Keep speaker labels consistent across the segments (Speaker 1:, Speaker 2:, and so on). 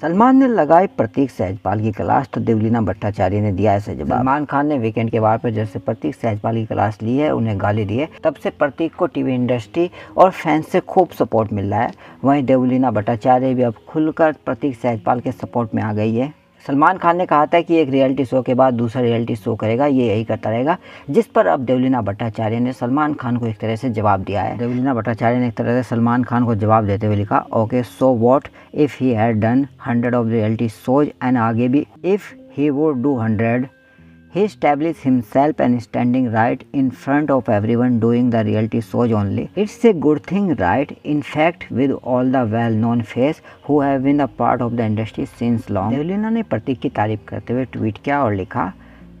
Speaker 1: सलमान ने लगाए प्रतीक सहजपाल की क्लास तो देवलीना भट्टाचार्य ने दिया ऐसा जवाब सलमान खान ने वीकेंड के बार पर जब से प्रतीक सहजपाल की क्लास ली है उन्हें गाली दी है तब से प्रतीक को टीवी इंडस्ट्री और फैंस से खूब सपोर्ट मिल रहा है वहीं देवलीना भट्टाचार्य भी अब खुलकर प्रतीक सहजपाल के सपोर्ट में आ गई है सलमान खान ने कहा था कि एक रियलिटी शो के बाद दूसरा रियलिटी शो करेगा ये यही करता रहेगा जिस पर अब देवलीना भट्टाचार्य ने सलमान खान को एक तरह से जवाब दिया है देवलीना भट्टाचार्य ने एक तरह से सलमान खान को जवाब देते हुए लिखा okay so what if he had done hundred of reality shows and आगे भी इफ़ ही वो do hundred He established himself and standing right in front of everyone doing the reality shows only. It's a good thing, right? In fact, with all the well-known face who have been a part of the industry since long, Devoleena ne pratik ki तारीफ karte hue tweet किया aur likha.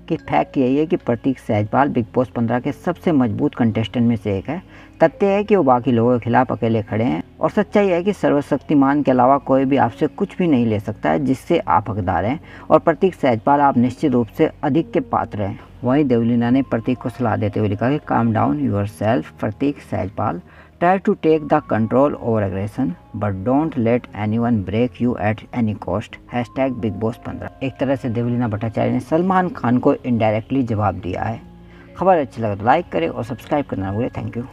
Speaker 1: कि fact यही है कि प्रतीक Sahajpal big Boss पंद्रह के सबसे मजबूत कंटेस्टेंट में से एक है तथ्य है कि वो बाकी लोगों के खिलाफ अकेले खड़े हैं और सच्चाई है कि सर्वशक्तिमान के अलावा कोई भी आपसे कुछ भी नहीं ले सकता है जिससे आप हकदार हैं और प्रतीक सहजपाल आप निश्चित रूप से अधिक के पात्र हैं वहीं देवलीना ने प्रतीक को सलाह देते हुए लिखा कि calm down yourself Pratik Sehajpal try to take the control over aggression but don't let anyone break you at any cost hashtag Bigg Boss पंद्रह एक तरह से देवलीना भट्टाचार्य ने सलमान खान को इनडायरेक्टली जवाब दिया है खबर अच्छी लगे तो लाइक करें और सब्सक्राइब करना बोले थैंक यू